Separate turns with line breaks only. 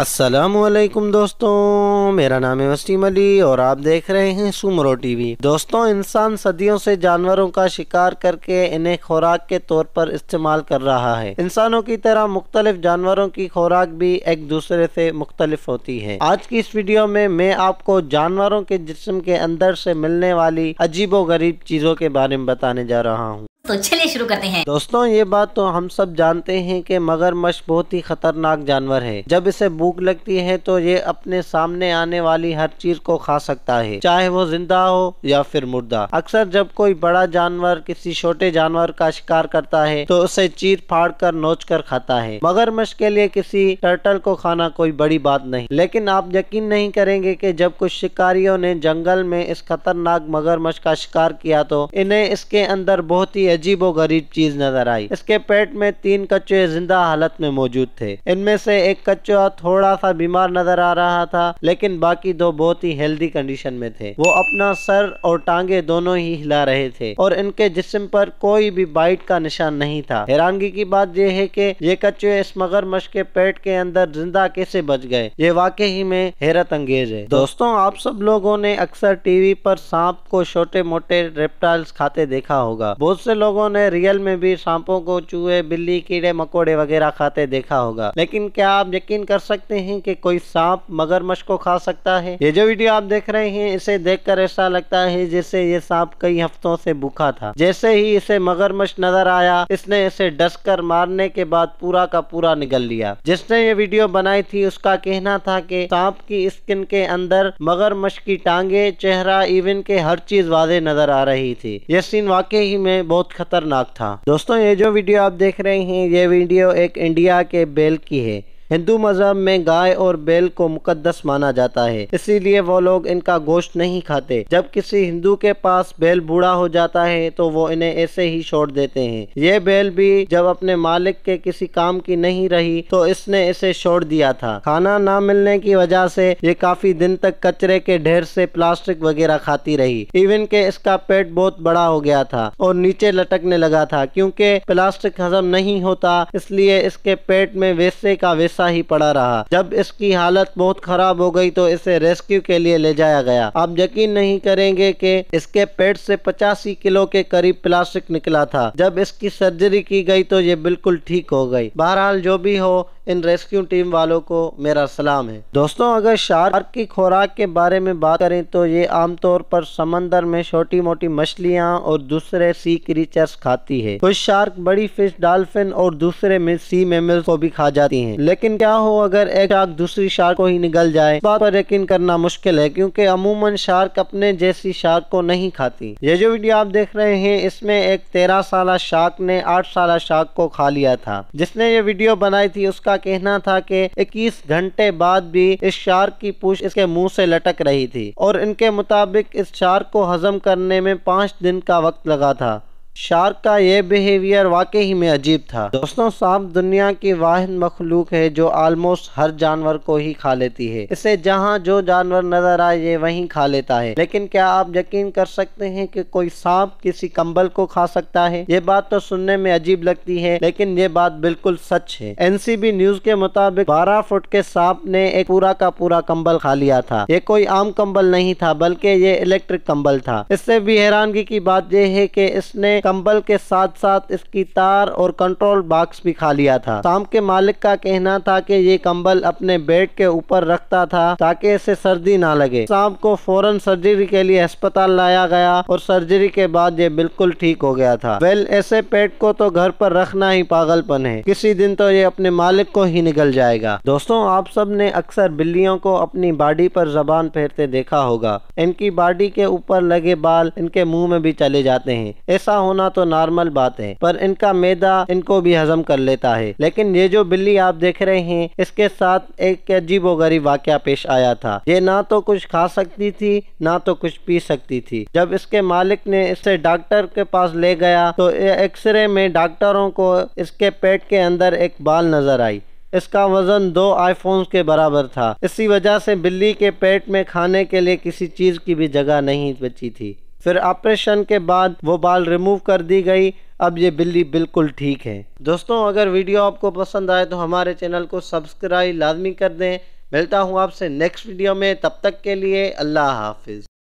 असलम दोस्तों मेरा नाम है वसीम अली और आप देख रहे हैं सुमरो टीवी दोस्तों इंसान सदियों से जानवरों का शिकार करके इन्हें खुराक के तौर पर इस्तेमाल कर रहा है इंसानों की तरह मुख्तलिफ जानवरों की खुराक भी एक दूसरे से मुख्तलिफ होती है आज की इस वीडियो में मैं आपको जानवरों के जिस्म के अंदर से मिलने वाली अजीबो गरीब चीजों के बारे में बताने जा रहा हूँ तो चलिए शुरू करते हैं दोस्तों ये बात तो हम सब जानते हैं कि मगरमच्छ बहुत ही खतरनाक जानवर है जब इसे भूख लगती है तो ये अपने सामने आने वाली हर चीज को खा सकता है चाहे वो जिंदा हो या फिर मुर्दा अक्सर जब कोई बड़ा जानवर किसी छोटे जानवर का शिकार करता है तो उसे चीर फाड़ कर नोच कर खाता है मगरमच्छ के लिए किसी टर्टल को खाना कोई बड़ी बात नहीं लेकिन आप यकीन नहीं करेंगे की जब कुछ शिकारियों ने जंगल में इस खतरनाक मगरमच्छ का शिकार किया तो इन्हें इसके अंदर बहुत ही अजीब गरीब चीज नजर आई इसके पेट में तीन कच्चे जिंदा हालत में मौजूद थे इनमें से एक कच्चा थोड़ा सा बीमार नजर आ रहा था लेकिन बाकी दो बहुत ही हेल्दी कंडीशन में थे वो अपना सर और टांगे दोनों ही हिला रहे थे और इनके जिस्म पर कोई भी बाइट का निशान नहीं था हैरानगी की बात यह है कि ये कच्चे इस मगरमच्छ के पेट के अंदर जिंदा कैसे बच गए ये वाकई ही में हैरत अंगेज है दोस्तों आप सब लोगों ने अक्सर टीवी पर सांप को छोटे मोटे रेप्टाइल्स खाते देखा होगा बहुत से लोगों ने रियल में भी सांपों को चूहे बिल्ली कीड़े मकोड़े वगैरह खाते देखा होगा लेकिन क्या आप यकीन कर सकते हैं कि कोई सांप मगरमच्छ को खा सकता है ये जो वीडियो आप देख रहे हैं इसे देखकर ऐसा लगता है जैसे ये सांप कई हफ्तों से भूखा था जैसे ही इसे मगरमच्छ नजर आया इसने इसे डस कर मारने के बाद पूरा का पूरा निकल लिया जिसने ये वीडियो बनाई थी उसका कहना था कि सांप की स्किन के अंदर मगरमच्छ की टांगे चेहरा इवन के हर चीज वादे नजर आ रही थी ये सीन वाकई में बहुत खतरनाक था दोस्तों ये जो वीडियो आप देख रहे हैं ये वीडियो एक इंडिया के बेल की है हिंदू मजहब में गाय और बैल को मुकद्दस माना जाता है इसीलिए वो लोग इनका गोश्त नहीं खाते जब किसी हिंदू के पास बैल बूढ़ा हो जाता है तो वो इन्हें ऐसे ही छोड़ देते हैं ये बैल भी जब अपने मालिक के किसी काम की नहीं रही तो इसने इसे छोड़ दिया था खाना ना मिलने की वजह से ये काफी दिन तक कचरे के ढेर से प्लास्टिक वगैरह खाती रही इवन के इसका पेट बहुत बड़ा हो गया था और नीचे लटकने लगा था क्योंकि प्लास्टिक हजम नहीं होता इसलिए इसके पेट में वैसे का वैसा ऐसा ही पड़ा रहा जब इसकी हालत बहुत खराब हो गई तो इसे रेस्क्यू के लिए ले जाया गया आप यकीन नहीं करेंगे कि इसके पेट से पचासी किलो के करीब प्लास्टिक निकला था जब इसकी सर्जरी की गई तो ये बिल्कुल ठीक हो गई बहरहाल जो भी हो इन रेस्क्यू टीम वालों को मेरा सलाम है दोस्तों अगर शार्क की खुराक के बारे में बात करें तो ये आमतौर पर समंदर में छोटी मोटी मछलियाँ और दूसरे सी क्रीचर्स खाती है कुछ शार्क बड़ी फिश डाल्फिन और दूसरे में सी मेमल्स को भी खा जाती है लेकिन क्या हो अगर एक शार्क दूसरी शार्क को ही निकल जाए बात पर यकीन करना मुश्किल है क्योंकि अमूमन शार्क अपने जैसी शार्क को नहीं खाती ये जो वीडियो आप देख रहे हैं इसमें एक तेरह साल शार्क ने आठ साल शार्क को खा लिया था जिसने ये वीडियो बनाई थी उसका का कहना था कि 21 घंटे बाद भी इस शार्क की पूछ इसके मुंह से लटक रही थी और इनके मुताबिक इस शार्क को हजम करने में पाँच दिन का वक्त लगा था शार्क का यह बिहेवियर वाकई ही में अजीब था दोस्तों सांप दुनिया की वाहिद मखलूक है जो ऑलमोस्ट हर जानवर को ही खा लेती है इसे जहाँ जो जानवर नजर आए ये वहीं खा लेता है लेकिन क्या आप यकीन कर सकते हैं कि कोई सांप किसी कंबल को खा सकता है ये बात तो सुनने में अजीब लगती है लेकिन ये बात बिल्कुल सच है बी न्यूज के मुताबिक बारह फुट के सांप ने एक पूरा का पूरा कंबल खा लिया था ये कोई आम कंबल नहीं था बल्कि ये इलेक्ट्रिक कंबल था इससे भी हैरानगी की बात यह है की इसने कंबल के साथ साथ इसकी तार और कंट्रोल बॉक्स भी खा लिया था शाम के मालिक का कहना था कि ये कंबल अपने बेड के ऊपर रखता था ताकि इसे सर्दी ना लगे शाम को फौरन सर्जरी के लिए अस्पताल लाया गया और सर्जरी के बाद ये बिल्कुल ठीक हो गया था वेल ऐसे पेट को तो घर पर रखना ही पागलपन है किसी दिन तो ये अपने मालिक को ही निकल जाएगा दोस्तों आप सब ने अक्सर बिल्लियों को अपनी बाडी पर जबान फेरते देखा होगा इनकी बाडी के ऊपर लगे बाल इनके मुंह में भी चले जाते हैं ऐसा होना तो नॉर्मल बात है पर इनका मैदा इनको भी हजम कर लेता है लेकिन ये जो बिल्ली आप देख रहे हैं इसके साथ एक अजीब वरीब वाक्य पेश आया था ये ना तो कुछ खा सकती थी ना तो कुछ पी सकती थी जब इसके मालिक ने इसे डॉक्टर के पास ले गया तो एक्सरे में डॉक्टरों को इसके पेट के अंदर एक बाल नजर आई इसका वजन दो आईफोन के बराबर था इसी वजह से बिल्ली के पेट में खाने के लिए किसी चीज़ की भी जगह नहीं बची थी फिर ऑपरेशन के बाद वो बाल रिमूव कर दी गई अब ये बिल्ली बिल्कुल ठीक है दोस्तों अगर वीडियो आपको पसंद आए तो हमारे चैनल को सब्सक्राइब लाजमी कर दें मिलता हूँ आपसे नेक्स्ट वीडियो में तब तक के लिए अल्लाह हाफिज़